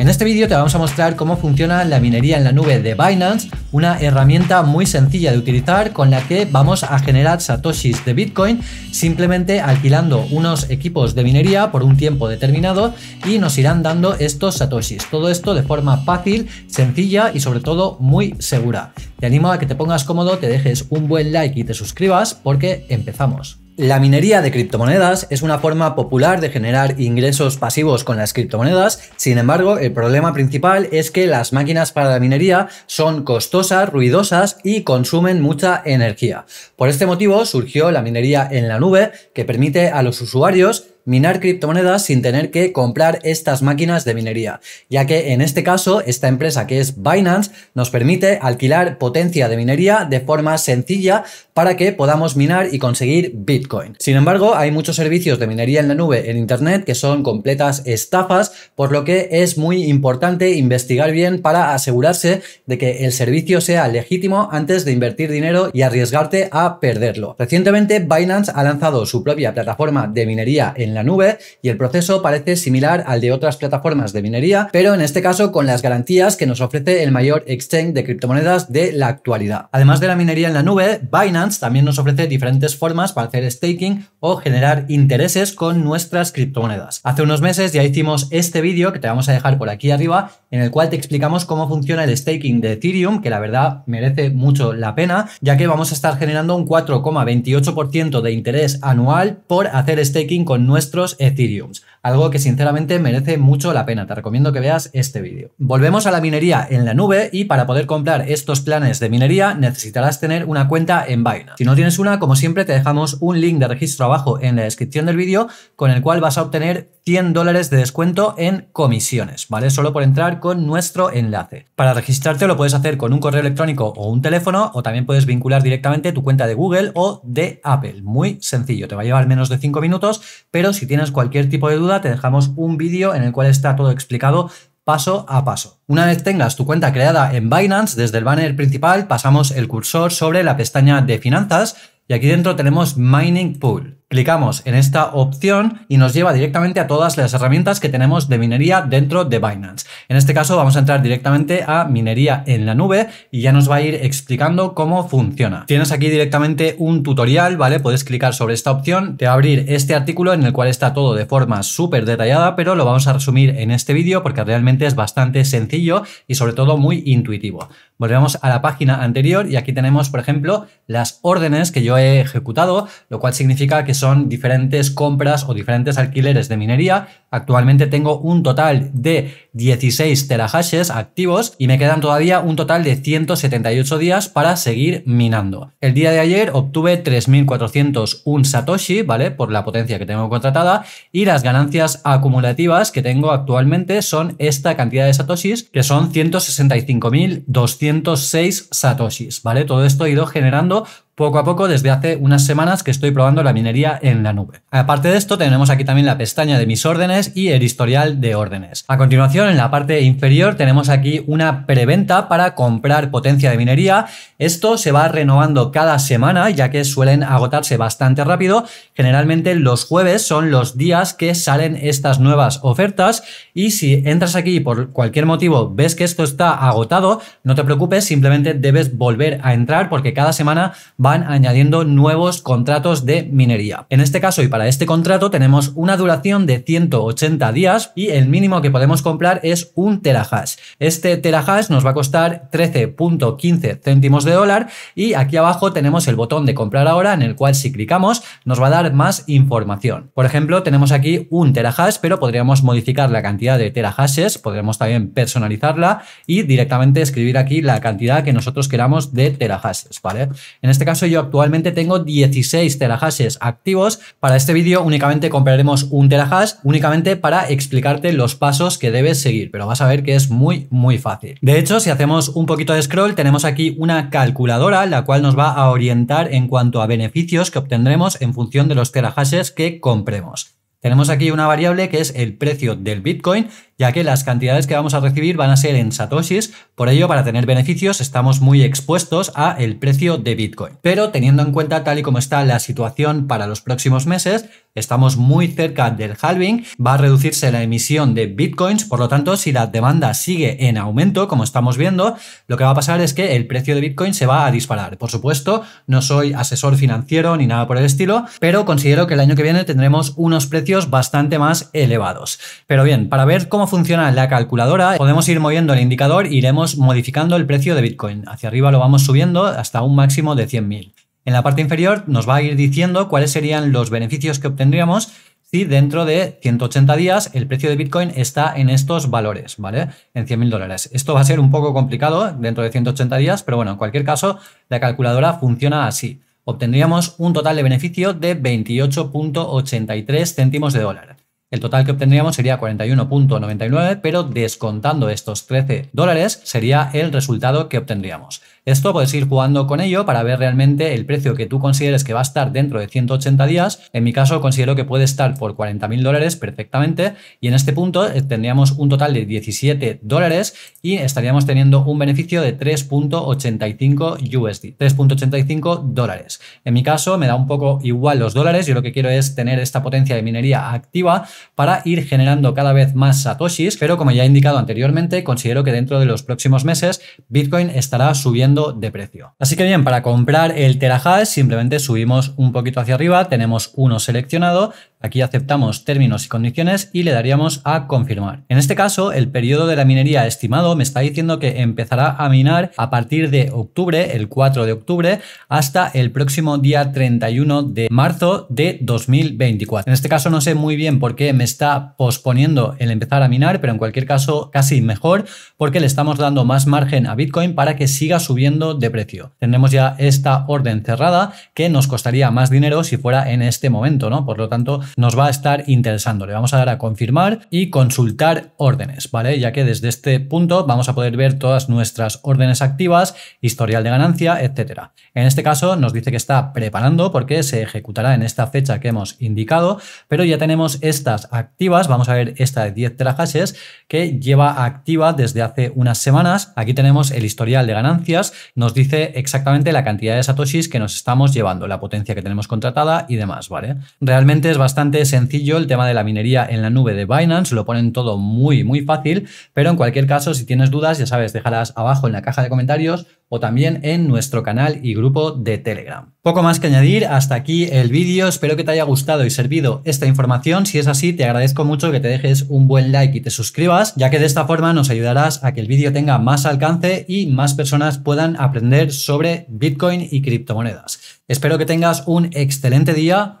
En este vídeo te vamos a mostrar cómo funciona la minería en la nube de Binance, una herramienta muy sencilla de utilizar con la que vamos a generar satoshis de Bitcoin simplemente alquilando unos equipos de minería por un tiempo determinado y nos irán dando estos satoshis. Todo esto de forma fácil, sencilla y sobre todo muy segura. Te animo a que te pongas cómodo, te dejes un buen like y te suscribas porque empezamos. La minería de criptomonedas es una forma popular de generar ingresos pasivos con las criptomonedas, sin embargo el problema principal es que las máquinas para la minería son costosas, ruidosas y consumen mucha energía. Por este motivo surgió la minería en la nube que permite a los usuarios minar criptomonedas sin tener que comprar estas máquinas de minería, ya que en este caso esta empresa que es Binance nos permite alquilar potencia de minería de forma sencilla para que podamos minar y conseguir Bitcoin. Sin embargo, hay muchos servicios de minería en la nube en Internet que son completas estafas, por lo que es muy importante investigar bien para asegurarse de que el servicio sea legítimo antes de invertir dinero y arriesgarte a perderlo. Recientemente Binance ha lanzado su propia plataforma de minería en la la nube y el proceso parece similar al de otras plataformas de minería, pero en este caso con las garantías que nos ofrece el mayor exchange de criptomonedas de la actualidad. Además de la minería en la nube, Binance también nos ofrece diferentes formas para hacer staking o generar intereses con nuestras criptomonedas. Hace unos meses ya hicimos este vídeo que te vamos a dejar por aquí arriba en el cual te explicamos cómo funciona el staking de Ethereum, que la verdad merece mucho la pena, ya que vamos a estar generando un 4,28% de interés anual por hacer staking con nuestros Ethereums, algo que sinceramente merece mucho la pena. Te recomiendo que veas este vídeo. Volvemos a la minería en la nube y para poder comprar estos planes de minería necesitarás tener una cuenta en Binance. Si no tienes una, como siempre, te dejamos un link de registro abajo en la descripción del vídeo con el cual vas a obtener 100 dólares de descuento en comisiones, ¿vale? Solo por entrar con nuestro enlace. Para registrarte lo puedes hacer con un correo electrónico o un teléfono o también puedes vincular directamente tu cuenta de Google o de Apple. Muy sencillo, te va a llevar menos de 5 minutos, pero si tienes cualquier tipo de duda te dejamos un vídeo en el cual está todo explicado paso a paso. Una vez tengas tu cuenta creada en Binance, desde el banner principal pasamos el cursor sobre la pestaña de finanzas y aquí dentro tenemos Mining Pool. Clicamos en esta opción y nos lleva directamente a todas las herramientas que tenemos de minería dentro de Binance. En este caso vamos a entrar directamente a minería en la nube y ya nos va a ir explicando cómo funciona. Tienes aquí directamente un tutorial, ¿vale? Puedes clicar sobre esta opción, te va a abrir este artículo en el cual está todo de forma súper detallada, pero lo vamos a resumir en este vídeo porque realmente es bastante sencillo y sobre todo muy intuitivo. Volvemos a la página anterior y aquí tenemos, por ejemplo, las órdenes que yo he ejecutado, lo cual significa que son diferentes compras o diferentes alquileres de minería. Actualmente tengo un total de 16 terahashes activos y me quedan todavía un total de 178 días para seguir minando. El día de ayer obtuve 3.401 satoshi, ¿vale? Por la potencia que tengo contratada y las ganancias acumulativas que tengo actualmente son esta cantidad de satoshis que son 165.206 satoshis, ¿vale? Todo esto ha ido generando poco a poco desde hace unas semanas que estoy probando la minería en la nube. Aparte de esto tenemos aquí también la pestaña de mis órdenes y el historial de órdenes. A continuación en la parte inferior tenemos aquí una preventa para comprar potencia de minería. Esto se va renovando cada semana ya que suelen agotarse bastante rápido. Generalmente los jueves son los días que salen estas nuevas ofertas y si entras aquí por cualquier motivo ves que esto está agotado, no te preocupes, simplemente debes volver a entrar porque cada semana va van añadiendo nuevos contratos de minería. En este caso y para este contrato tenemos una duración de 180 días y el mínimo que podemos comprar es un terahash. Este terahash nos va a costar 13.15 céntimos de dólar y aquí abajo tenemos el botón de comprar ahora en el cual si clicamos nos va a dar más información. Por ejemplo, tenemos aquí un terahash, pero podríamos modificar la cantidad de terahashes, podremos también personalizarla y directamente escribir aquí la cantidad que nosotros queramos de terahashes, ¿vale? En este caso yo actualmente tengo 16 terahashes activos. Para este vídeo únicamente compraremos un terahash, únicamente para explicarte los pasos que debes seguir, pero vas a ver que es muy, muy fácil. De hecho, si hacemos un poquito de scroll, tenemos aquí una calculadora, la cual nos va a orientar en cuanto a beneficios que obtendremos en función de los terahashes que compremos. Tenemos aquí una variable que es el precio del Bitcoin ya que las cantidades que vamos a recibir van a ser en satoshis, por ello para tener beneficios estamos muy expuestos a el precio de Bitcoin. Pero teniendo en cuenta tal y como está la situación para los próximos meses, estamos muy cerca del halving, va a reducirse la emisión de Bitcoins, por lo tanto si la demanda sigue en aumento, como estamos viendo, lo que va a pasar es que el precio de Bitcoin se va a disparar. Por supuesto, no soy asesor financiero ni nada por el estilo, pero considero que el año que viene tendremos unos precios bastante más elevados. Pero bien, para ver cómo funciona la calculadora, podemos ir moviendo el indicador e iremos modificando el precio de Bitcoin. Hacia arriba lo vamos subiendo hasta un máximo de 100.000. En la parte inferior nos va a ir diciendo cuáles serían los beneficios que obtendríamos si dentro de 180 días el precio de Bitcoin está en estos valores, ¿vale? En 100.000 dólares. Esto va a ser un poco complicado dentro de 180 días, pero bueno, en cualquier caso, la calculadora funciona así. Obtendríamos un total de beneficio de 28.83 céntimos de dólar. El total que obtendríamos sería 41.99, pero descontando estos 13 dólares sería el resultado que obtendríamos. Esto puedes ir jugando con ello para ver realmente el precio que tú consideres que va a estar dentro de 180 días. En mi caso considero que puede estar por 40.000 dólares perfectamente y en este punto eh, tendríamos un total de 17 dólares y estaríamos teniendo un beneficio de 3.85 USD, 3.85 dólares. En mi caso me da un poco igual los dólares, yo lo que quiero es tener esta potencia de minería activa para ir generando cada vez más satoshis, pero como ya he indicado anteriormente, considero que dentro de los próximos meses Bitcoin estará subiendo de precio. Así que bien, para comprar el terahash simplemente subimos un poquito hacia arriba, tenemos uno seleccionado, Aquí aceptamos términos y condiciones y le daríamos a confirmar. En este caso, el periodo de la minería estimado me está diciendo que empezará a minar a partir de octubre, el 4 de octubre, hasta el próximo día 31 de marzo de 2024. En este caso no sé muy bien por qué me está posponiendo el empezar a minar, pero en cualquier caso casi mejor porque le estamos dando más margen a Bitcoin para que siga subiendo de precio. Tenemos ya esta orden cerrada que nos costaría más dinero si fuera en este momento, ¿no? Por lo tanto, nos va a estar interesando. Le vamos a dar a confirmar y consultar órdenes, ¿vale? Ya que desde este punto vamos a poder ver todas nuestras órdenes activas, historial de ganancia, etcétera. En este caso nos dice que está preparando porque se ejecutará en esta fecha que hemos indicado, pero ya tenemos estas activas, vamos a ver esta de 10 terahashes que lleva activa desde hace unas semanas. Aquí tenemos el historial de ganancias, nos dice exactamente la cantidad de satoshis que nos estamos llevando, la potencia que tenemos contratada y demás, ¿vale? Realmente es bastante bastante sencillo el tema de la minería en la nube de Binance, lo ponen todo muy, muy fácil, pero en cualquier caso, si tienes dudas, ya sabes, déjalas abajo en la caja de comentarios o también en nuestro canal y grupo de Telegram. Poco más que añadir, hasta aquí el vídeo, espero que te haya gustado y servido esta información, si es así te agradezco mucho que te dejes un buen like y te suscribas, ya que de esta forma nos ayudarás a que el vídeo tenga más alcance y más personas puedan aprender sobre Bitcoin y criptomonedas. Espero que tengas un excelente día,